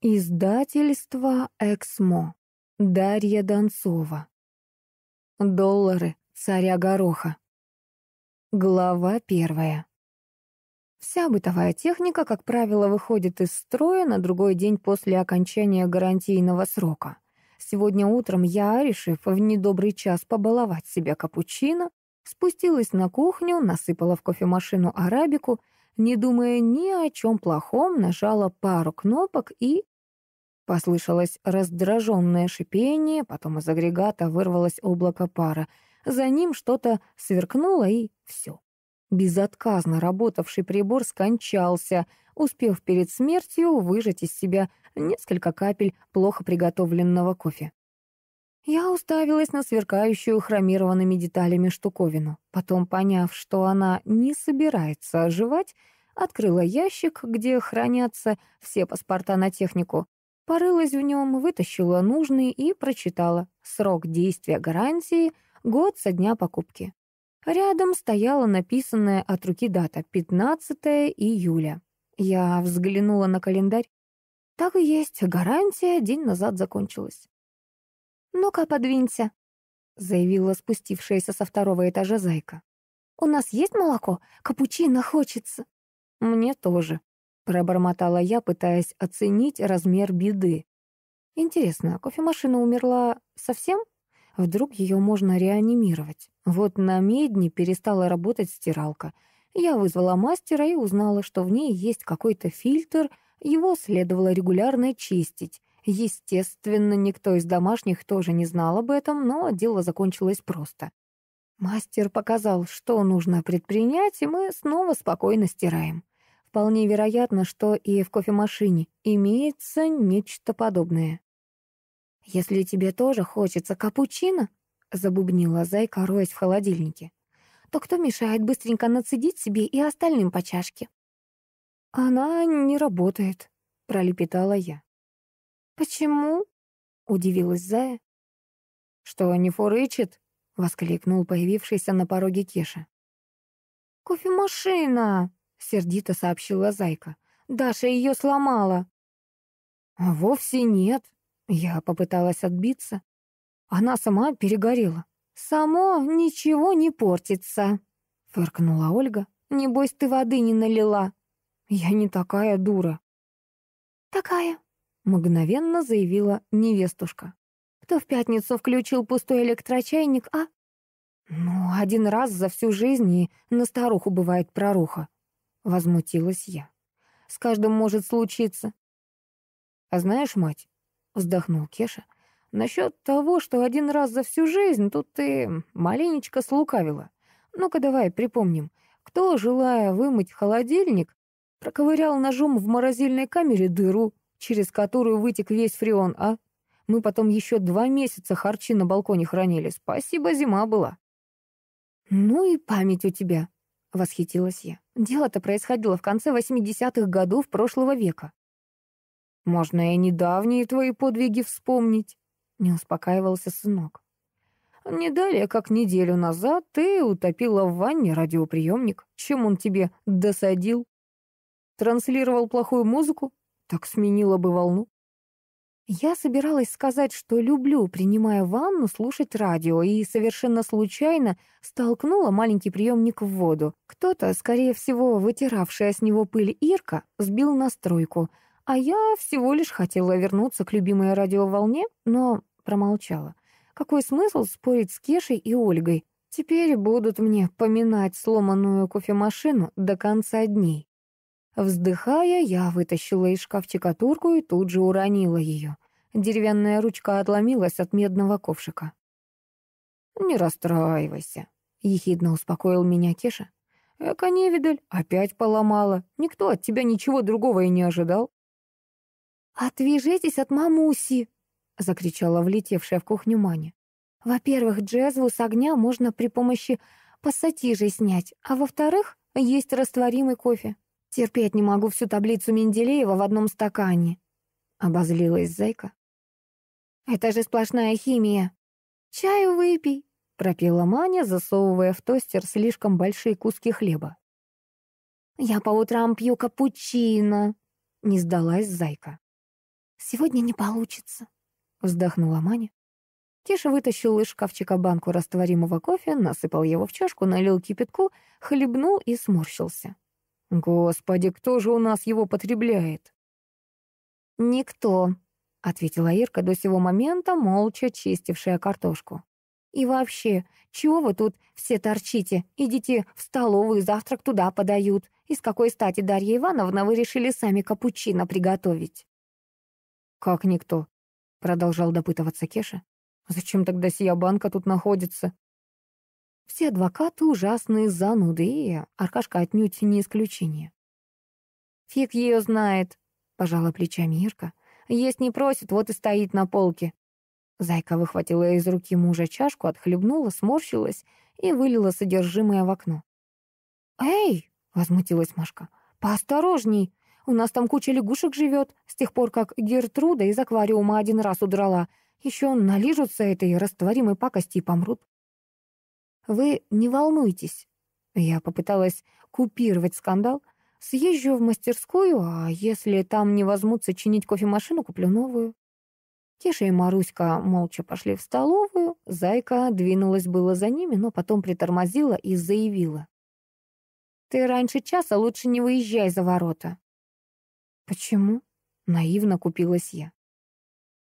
Издательство «Эксмо». Дарья Донцова. «Доллары царя гороха». Глава первая. Вся бытовая техника, как правило, выходит из строя на другой день после окончания гарантийного срока. Сегодня утром я, решив в недобрый час побаловать себя капучино, спустилась на кухню, насыпала в кофемашину арабику — не думая ни о чем плохом, нажала пару кнопок и... Послышалось раздраженное шипение, потом из агрегата вырвалось облако пара. За ним что-то сверкнуло, и все. Безотказно работавший прибор скончался, успев перед смертью выжать из себя несколько капель плохо приготовленного кофе. Я уставилась на сверкающую хромированными деталями штуковину. Потом, поняв, что она не собирается оживать, открыла ящик, где хранятся все паспорта на технику. Порылась в нем, вытащила нужный и прочитала. Срок действия гарантии — год со дня покупки. Рядом стояла написанная от руки дата — 15 июля. Я взглянула на календарь. Так и есть, гарантия день назад закончилась. «Ну-ка, подвинься», — заявила спустившаяся со второго этажа зайка. «У нас есть молоко? Капучино хочется». «Мне тоже», — пробормотала я, пытаясь оценить размер беды. «Интересно, кофемашина умерла совсем? Вдруг ее можно реанимировать? Вот на медне перестала работать стиралка. Я вызвала мастера и узнала, что в ней есть какой-то фильтр, его следовало регулярно чистить. Естественно, никто из домашних тоже не знал об этом, но дело закончилось просто. Мастер показал, что нужно предпринять, и мы снова спокойно стираем. Вполне вероятно, что и в кофемашине имеется нечто подобное. «Если тебе тоже хочется капучино», — забубнила зайка, роясь в холодильнике, «то кто мешает быстренько нацедить себе и остальным по чашке?» «Она не работает», — пролепетала я. «Почему?» — удивилась Зая. «Что, не фурычит?» — воскликнул появившийся на пороге Кеша. «Кофемашина!» — сердито сообщила Зайка. «Даша ее сломала!» «А «Вовсе нет!» — я попыталась отбиться. Она сама перегорела. «Само ничего не портится!» — фыркнула Ольга. «Небось, ты воды не налила!» «Я не такая дура!» «Такая!» мгновенно заявила невестушка. Кто в пятницу включил пустой электрочайник, а? Ну, один раз за всю жизнь и на старуху бывает проруха. Возмутилась я. С каждым может случиться. А знаешь, мать, вздохнул Кеша, насчет того, что один раз за всю жизнь, тут ты маленечко слукавила. Ну-ка давай припомним, кто, желая вымыть холодильник, проковырял ножом в морозильной камере дыру, через которую вытек весь фреон, а? Мы потом еще два месяца харчи на балконе хранили. Спасибо, зима была». «Ну и память у тебя», — восхитилась я. «Дело-то происходило в конце 80-х годов прошлого века». «Можно и недавние твои подвиги вспомнить», — не успокаивался сынок. «Не далее, как неделю назад, ты утопила в ванне радиоприемник. Чем он тебе досадил? Транслировал плохую музыку? Так сменила бы волну. Я собиралась сказать, что люблю, принимая ванну, слушать радио, и совершенно случайно столкнула маленький приемник в воду. Кто-то, скорее всего, вытиравшая с него пыль Ирка, сбил настройку, а я всего лишь хотела вернуться к любимой радиоволне, но промолчала. Какой смысл спорить с Кешей и Ольгой? Теперь будут мне поминать сломанную кофемашину до конца дней. Вздыхая, я вытащила из шкафчика турку и тут же уронила ее. Деревянная ручка отломилась от медного ковшика. «Не расстраивайся», — ехидно успокоил меня Кеша. «Эка невидаль опять поломала. Никто от тебя ничего другого и не ожидал». «Отвяжитесь от мамуси!» — закричала влетевшая в кухню Маня. «Во-первых, джезву с огня можно при помощи пассатижей снять, а во-вторых, есть растворимый кофе». Терпеть не могу всю таблицу Менделеева в одном стакане. Обозлилась зайка. Это же сплошная химия. Чаю выпей, пропела Маня, засовывая в тостер слишком большие куски хлеба. «Я по утрам пью капучино», — не сдалась зайка. «Сегодня не получится», — вздохнула Маня. Кеша вытащил из шкафчика банку растворимого кофе, насыпал его в чашку, налил кипятку, хлебнул и сморщился. Господи, кто же у нас его потребляет? Никто, ответила Ирка до сего момента, молча чистившая картошку. И вообще, чего вы тут все торчите? Идите в столовую, завтрак туда подают. И с какой стати, Дарья Ивановна, вы решили сами капучино приготовить? Как никто, продолжал допытываться Кеша. Зачем тогда сия банка тут находится? Все адвокаты ужасные зануды, и Аркашка отнюдь не исключение. «Фиг ее знает», — пожала плечами Ирка. «Есть не просит, вот и стоит на полке». Зайка выхватила из руки мужа чашку, отхлебнула, сморщилась и вылила содержимое в окно. «Эй!» — возмутилась Машка. «Поосторожней! У нас там куча лягушек живет, с тех пор, как Гертруда из аквариума один раз удрала. Еще налижутся этой растворимой пакости и помрут». Вы не волнуйтесь. Я попыталась купировать скандал. Съезжу в мастерскую, а если там не возьмутся чинить кофемашину, куплю новую. Кеша и Маруська молча пошли в столовую. Зайка двинулась было за ними, но потом притормозила и заявила. «Ты раньше часа лучше не выезжай за ворота». «Почему?» — наивно купилась я.